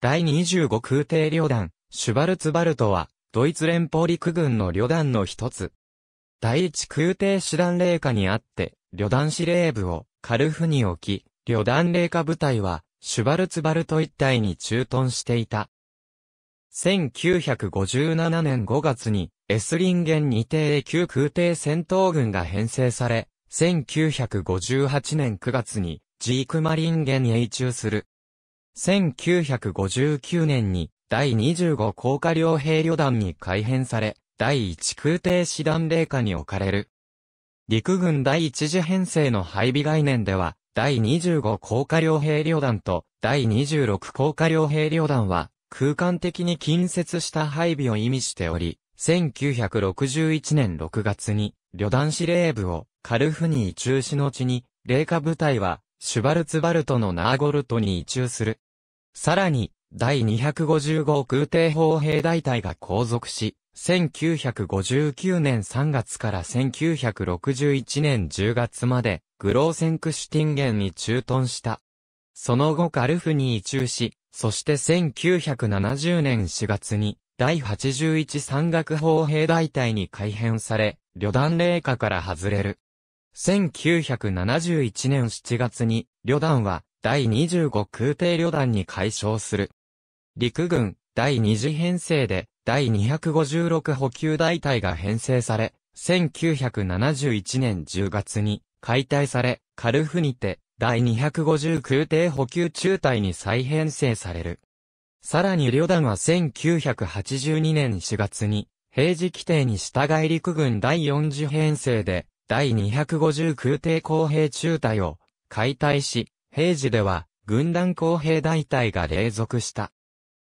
第25空挺旅団、シュバルツバルトは、ドイツ連邦陸軍の旅団の一つ。第一空挺師団霊下にあって、旅団司令部をカルフに置き、旅団霊下部隊は、シュバルツバルト一帯に駐屯していた。1957年5月に、エスリンゲン2艇級空挺戦闘軍が編成され、1958年9月に、ジークマリンゲンへ移駐する。1959年に第25高架両兵旅団に改編され、第1空挺師団霊下に置かれる。陸軍第1次編成の配備概念では、第25高架両兵旅団と第26高架両兵旅団は、空間的に近接した配備を意味しており、1961年6月に、旅団司令部をカルフに移中しのちに、霊下部隊は、シュバルツバルトのナーゴルトに移中する。さらに、第2 5 5空挺砲兵大隊が後続し、1959年3月から1961年10月まで、グローセンクシュティンゲンに駐屯した。その後カルフに移住し、そして1970年4月に、第81山岳砲兵大隊に改編され、旅団霊下から外れる。1971年7月に、旅団は、第25空挺旅団に改称する。陸軍第2次編成で第256補給大隊が編成され、1971年10月に解体され、カルフにて第250空挺補給中隊に再編成される。さらに旅団は1982年4月に平時規定に従い陸軍第4次編成で第250空挺工兵中隊を解体し、平時では、軍団公平大隊が連属した。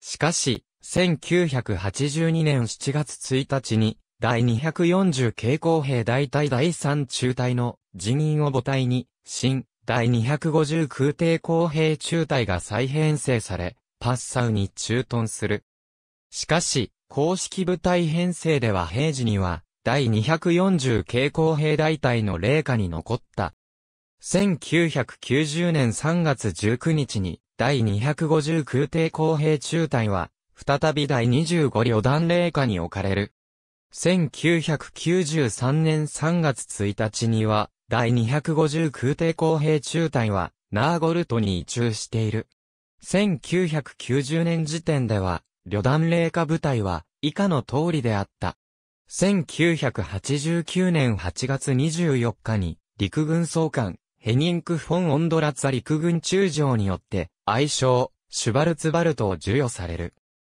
しかし、1982年7月1日に、第240軽工兵大隊第3中隊の人員を母体に、新、第250空挺工兵中隊が再編成され、パッサウに駐屯する。しかし、公式部隊編成では平時には、第240軽工兵大隊の霊下に残った1990年3月19日に第250空挺工兵中隊は、再び第25旅団霊下に置かれる。1993年3月1日には、第250空挺工兵中隊は、ナーゴルトに移駐している。1990年時点では、旅団霊下部隊は、以下の通りであった。1989年8月24日に、陸軍総監、ヘニンク・フォン・オンドラッツァ陸軍中将によって、愛称、シュバルツバルトを授与される。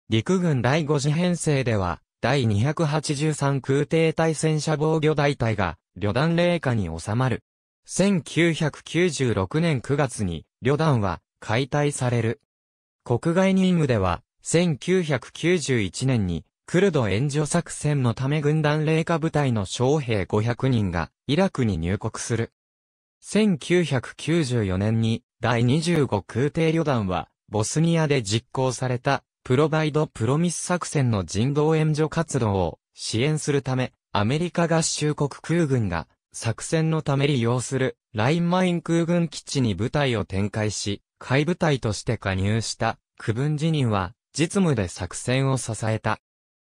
陸軍第5次編成では、第283空挺対戦車防御大隊が、旅団霊下に収まる。1996年9月に、旅団は、解体される。国外任務では、1991年に、クルド援助作戦のため軍団霊下部隊の将兵500人が、イラクに入国する。1994年に第25空挺旅団は、ボスニアで実行された、プロバイド・プロミス作戦の人道援助活動を支援するため、アメリカ合衆国空軍が、作戦のため利用する、ラインマイン空軍基地に部隊を展開し、海部隊として加入した、区分辞任は、実務で作戦を支えた。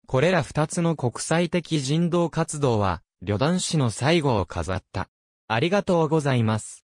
これら二つの国際的人道活動は、旅団史の最後を飾った。ありがとうございます。